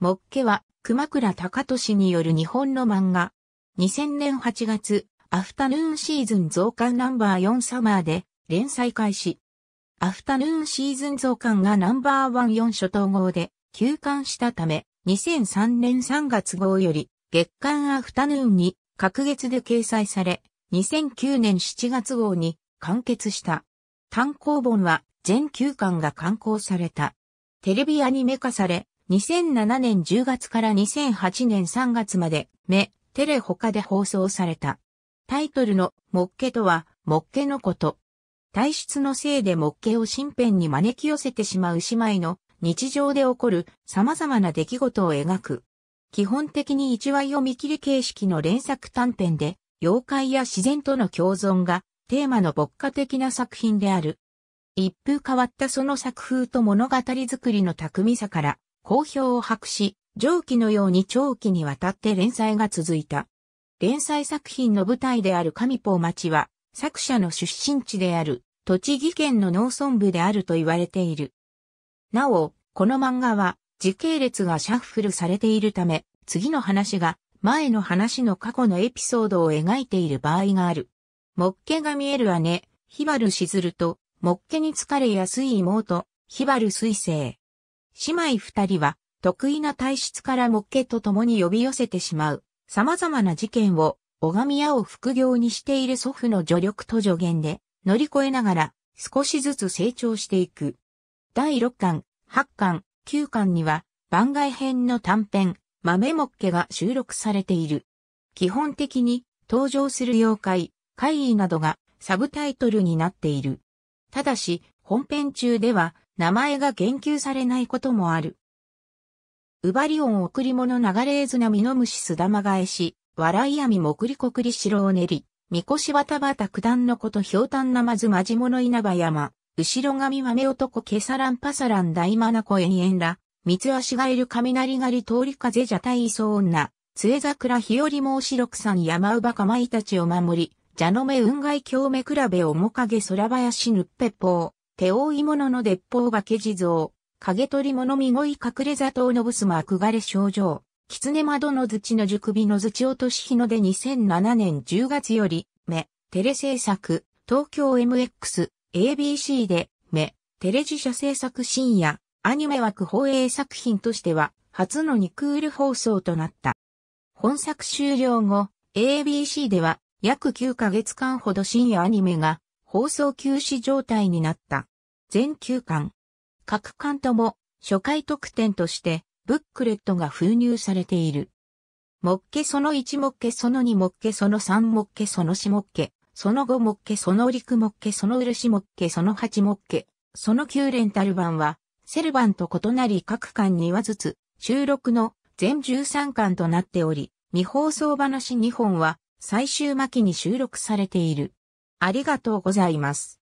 もっけは、熊倉隆俊による日本の漫画。2000年8月、アフタヌーンシーズン増刊ナンバー4サマーで連載開始。アフタヌーンシーズン増刊がナンバーワン4初等号で休刊したため、2003年3月号より月刊アフタヌーンに各月で掲載され、2009年7月号に完結した。単行本は全休巻が刊行された。テレビアニメ化され、2007年10月から2008年3月まで、目、テレ他で放送された。タイトルの、もっけとは、もっけのこと。体質のせいでもっけを身辺に招き寄せてしまう姉妹の日常で起こる様々な出来事を描く。基本的に一話読み切り形式の連作短編で、妖怪や自然との共存がテーマの牧歌的な作品である。一風変わったその作風と物語作りの巧みさから、好評を博し、上記のように長期にわたって連載が続いた。連載作品の舞台である上ポ町は、作者の出身地である、栃木県の農村部であると言われている。なお、この漫画は、時系列がシャッフルされているため、次の話が、前の話の過去のエピソードを描いている場合がある。もっけが見える姉、ひばるしずると、もっけに疲れやすい妹、ひばる水星。姉妹二人は得意な体質からモッケと共に呼び寄せてしまう様々な事件を拝み屋を副業にしている祖父の助力と助言で乗り越えながら少しずつ成長していく。第六巻、八巻、九巻には番外編の短編豆もっけが収録されている。基本的に登場する妖怪、怪異などがサブタイトルになっている。ただし、本編中では名前が言及されないこともある。ウバリオン贈り物流れ絵図なみの虫すだまがえし、笑い網もくりこくり白を練り、みこしわたばた九段のことひょうたんなまずまじもの稲葉山、後ろ髪はめ男けさらんぱさらん大まなこえにえんら、三つ足がいる雷狩り通り風じゃたいそう女、杖桜よりもおしろくさん山うばかまいたちを守り、じゃのめうんがいきょうめくらべおもかげそらばやしぬっぺぽう。手覆い物の鉄砲化け地蔵、影取り物見ごい隠れ座頭のブスま憧れ症状、狐窓の土の熟美の土落とし日ので2007年10月より、目、テレ制作、東京 MX、ABC で、目、テレ自社制作深夜、アニメ枠放映作品としては、初のニクール放送となった。本作終了後、ABC では、約9ヶ月間ほど深夜アニメが、放送休止状態になった。全9巻。各巻とも初回特典としてブックレットが封入されている。もっけその1もっけその2もっけその3もっけその4もっけ、その5もっけその陸もっけその漆もっけその8もっけ、その9レンタル版は、セル版と異なり各巻に話ずつ、収録の全13巻となっており、未放送話2本は最終巻に収録されている。ありがとうございます。